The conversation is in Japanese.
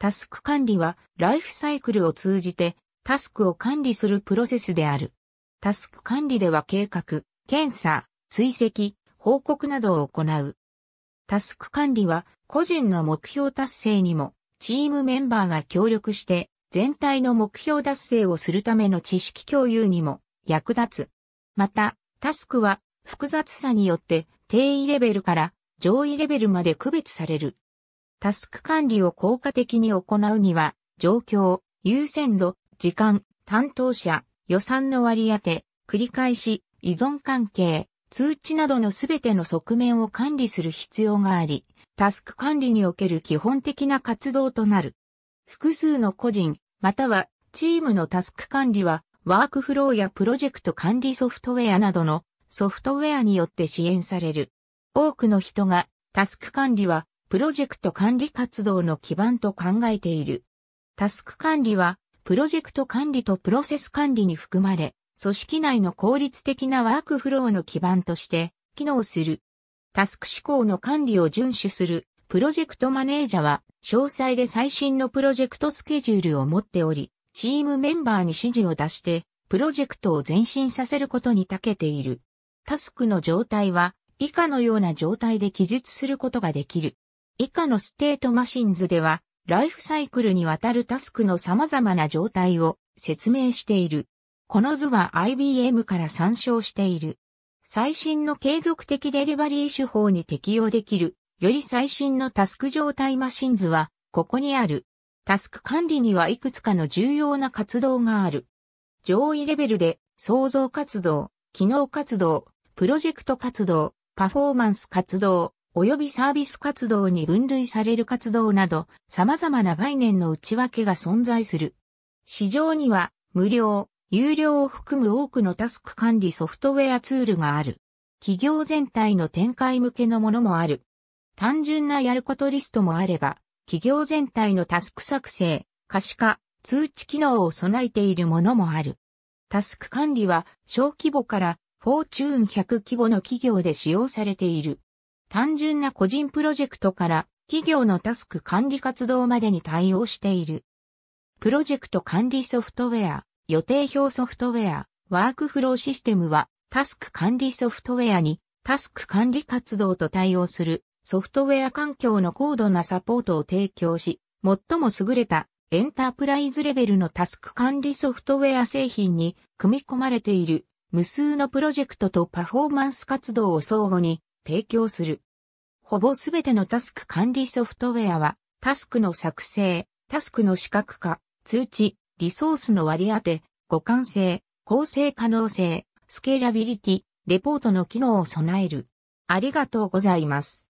タスク管理はライフサイクルを通じてタスクを管理するプロセスである。タスク管理では計画、検査、追跡、報告などを行う。タスク管理は個人の目標達成にもチームメンバーが協力して全体の目標達成をするための知識共有にも役立つ。また、タスクは複雑さによって定位レベルから上位レベルまで区別される。タスク管理を効果的に行うには、状況、優先度、時間、担当者、予算の割り当て、繰り返し、依存関係、通知などのすべての側面を管理する必要があり、タスク管理における基本的な活動となる。複数の個人、またはチームのタスク管理は、ワークフローやプロジェクト管理ソフトウェアなどのソフトウェアによって支援される。多くの人がタスク管理はプロジェクト管理活動の基盤と考えている。タスク管理は、プロジェクト管理とプロセス管理に含まれ、組織内の効率的なワークフローの基盤として、機能する。タスク指向の管理を遵守する、プロジェクトマネージャーは、詳細で最新のプロジェクトスケジュールを持っており、チームメンバーに指示を出して、プロジェクトを前進させることに長けている。タスクの状態は、以下のような状態で記述することができる。以下のステートマシンズでは、ライフサイクルにわたるタスクの様々な状態を説明している。この図は IBM から参照している。最新の継続的デリバリー手法に適用できる、より最新のタスク状態マシンズは、ここにある。タスク管理にはいくつかの重要な活動がある。上位レベルで、創造活動、機能活動、プロジェクト活動、パフォーマンス活動、及びサービス活動に分類される活動など、様々な概念の内訳が存在する。市場には、無料、有料を含む多くのタスク管理ソフトウェアツールがある。企業全体の展開向けのものもある。単純なやることリストもあれば、企業全体のタスク作成、可視化、通知機能を備えているものもある。タスク管理は小規模からフォーチューン100規模の企業で使用されている。単純な個人プロジェクトから企業のタスク管理活動までに対応している。プロジェクト管理ソフトウェア、予定表ソフトウェア、ワークフローシステムはタスク管理ソフトウェアにタスク管理活動と対応するソフトウェア環境の高度なサポートを提供し、最も優れたエンタープライズレベルのタスク管理ソフトウェア製品に組み込まれている無数のプロジェクトとパフォーマンス活動を相互に提供する。ほぼすべてのタスク管理ソフトウェアは、タスクの作成、タスクの資格化、通知、リソースの割り当て、互換性、構成可能性、スケーラビリティ、レポートの機能を備える。ありがとうございます。